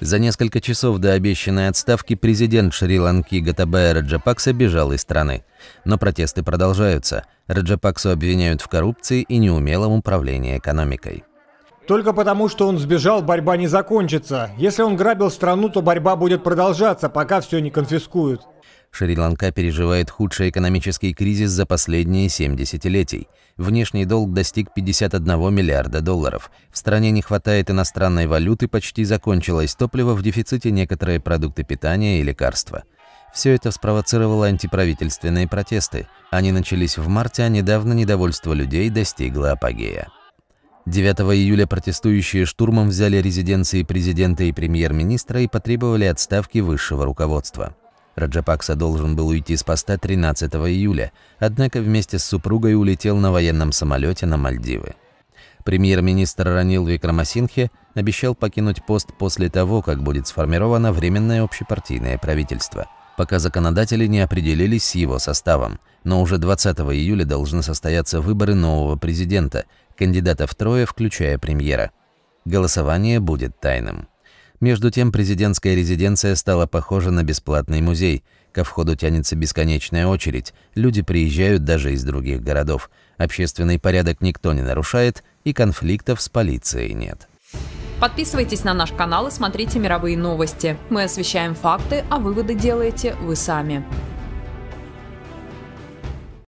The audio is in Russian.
За несколько часов до обещанной отставки президент Шри-Ланки Гатабая Раджапакса бежал из страны. Но протесты продолжаются. Раджапаксу обвиняют в коррупции и неумелом управлении экономикой. Только потому, что он сбежал, борьба не закончится. Если он грабил страну, то борьба будет продолжаться, пока все не конфискуют. Шри-Ланка переживает худший экономический кризис за последние 7 десятилетий. Внешний долг достиг 51 миллиарда долларов. В стране не хватает иностранной валюты, почти закончилось топливо, в дефиците некоторые продукты питания и лекарства. Все это спровоцировало антиправительственные протесты. Они начались в марте, а недавно недовольство людей достигло апогея. 9 июля протестующие штурмом взяли резиденции президента и премьер-министра и потребовали отставки высшего руководства. Раджапакса должен был уйти с поста 13 июля, однако вместе с супругой улетел на военном самолете на Мальдивы. Премьер-министр Ранил Викрамасинхе обещал покинуть пост после того, как будет сформировано временное общепартийное правительство, пока законодатели не определились с его составом, но уже 20 июля должны состояться выборы нового президента, Кандидатов трое, включая премьера. Голосование будет тайным. Между тем, президентская резиденция стала похожа на бесплатный музей. Ко входу тянется бесконечная очередь. Люди приезжают даже из других городов. Общественный порядок никто не нарушает, и конфликтов с полицией нет. Подписывайтесь на наш канал и смотрите мировые новости. Мы освещаем факты, а выводы делаете вы сами.